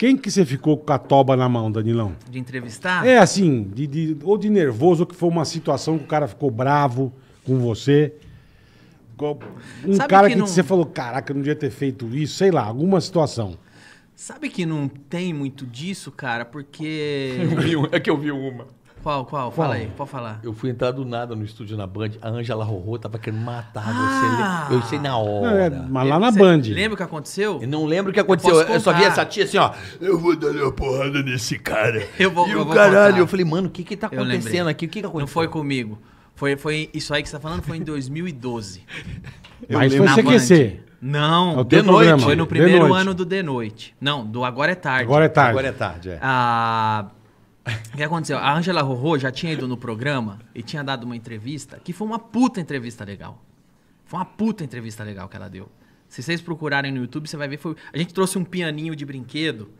Quem que você ficou com a toba na mão, Danilão? De entrevistar? É, assim, de, de, ou de nervoso, ou que foi uma situação que o cara ficou bravo com você. Um Sabe cara que, que não... você falou, caraca, não devia ter feito isso, sei lá, alguma situação. Sabe que não tem muito disso, cara, porque. é que eu vi uma. Qual, qual? Fala qual? aí, pode falar. Eu fui entrar do nada no estúdio na Band, a Angela Rorô tava querendo matar ah. você. Eu sei na hora. Não, é, mas lá na você Band. Lembra o que aconteceu? Eu não lembro o que aconteceu. Eu, eu, só vi essa tia assim, ó. Eu vou dar uma porrada nesse cara. Eu vou, e eu o caralho. Contar. Eu falei, mano, o que que tá acontecendo aqui? O que, que aconteceu? Não foi comigo. Foi, foi isso aí que você tá falando foi em 2012. mas foi CQC. Não, é The de noite. Foi no primeiro ano do De Noite. Não, do Agora é Tarde. Agora é Tarde. Agora é Tarde, é. Ah O que aconteceu? A Angela Rorô já tinha ido no programa e tinha dado uma entrevista que foi uma puta entrevista legal. Foi uma puta entrevista legal que ela deu. Se vocês procurarem no YouTube, você vai ver. Foi... A gente trouxe um pianinho de brinquedo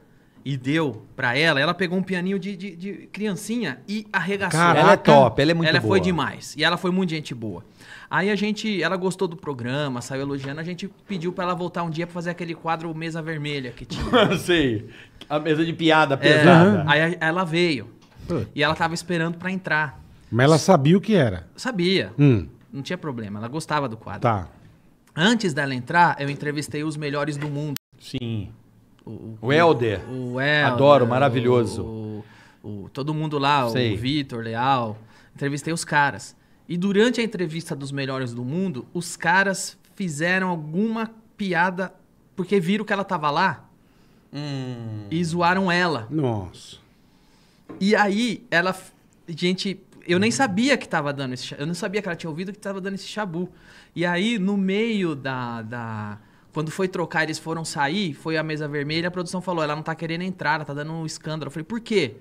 e deu para ela, ela pegou um pianinho de, de, de criancinha e arregaçou. Caraca, ela é, é top, ela é muito ela boa. Ela foi demais. E ela foi muito gente boa. Aí a gente, ela gostou do programa, saiu elogiando, a gente pediu para ela voltar um dia para fazer aquele quadro Mesa Vermelha que tinha. Sei. A mesa de piada é. pesada. É, aí ela veio. E ela tava esperando para entrar. Mas ela sabia o que era? Sabia. Hum. Não tinha problema, ela gostava do quadro. Tá. Antes dela entrar, eu entrevistei os melhores do mundo. Sim. O, o, o Helder. O, o Helder. Adoro, maravilhoso. O, todo mundo lá, Sei. o Vitor, Leal. Entrevistei os caras. E durante a entrevista dos melhores do mundo, os caras fizeram alguma piada porque viram que ela tava lá hum. e zoaram ela. Nossa. E aí, ela. Gente, eu nem sabia que tava dando esse. Eu não sabia que ela tinha ouvido que tava dando esse chabu. E aí, no meio da, da quando foi trocar, eles foram sair, foi a mesa vermelha, a produção falou, ela não tá querendo entrar, ela tá dando um escândalo. Eu falei, por quê?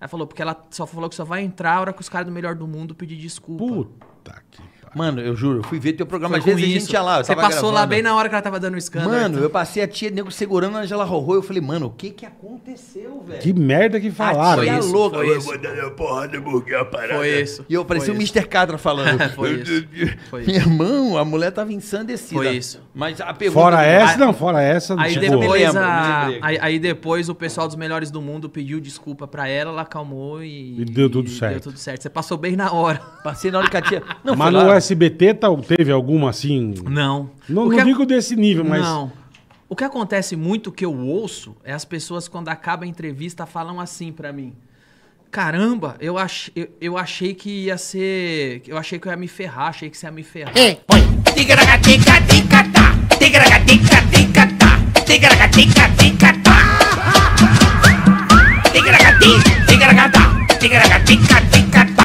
Ela falou, porque ela só falou que só vai entrar a hora que os caras do melhor do mundo pedir desculpa. Puta que Mano, eu juro, eu fui ver teu programa. Foi Às vezes isso. a gente ia lá. Você passou gravando. lá bem na hora que ela tava dando o escândalo. Mano, então. eu passei a tia nego segurando a Angela Rorô. Eu falei, mano, o que que aconteceu, velho? Que merda que falaram. A tia isso, louca. Foi eu isso. vou dar porra do burguinho parada. Foi isso. E eu parecia o Mr. Catra falando. foi isso. Foi isso. Meu irmão, a mulher tava ensandecida. Foi isso. Mas a pergunta... Fora essa, ah, não. Fora essa, não aí chegou. Tipo, tipo, depois, a, aí, aí depois o pessoal dos melhores do mundo pediu desculpa pra ela, ela acalmou e... E deu tudo certo. Deu tudo certo. Você passou bem na hora. Passei na hora que a tia... Não, Mas é SBT tal, tá- teve alguma assim? Não. Não, não digo desse nível, mas. Não. O que acontece muito que eu ouço é as pessoas, quando acaba a entrevista, falam assim para mim. Caramba, eu, ach, eu, eu, achei que ia ser. Eu achei que eu ia me ferrar, achei que você ia me ferrar. Ei, põe. tica, tica, tica, tica, tica,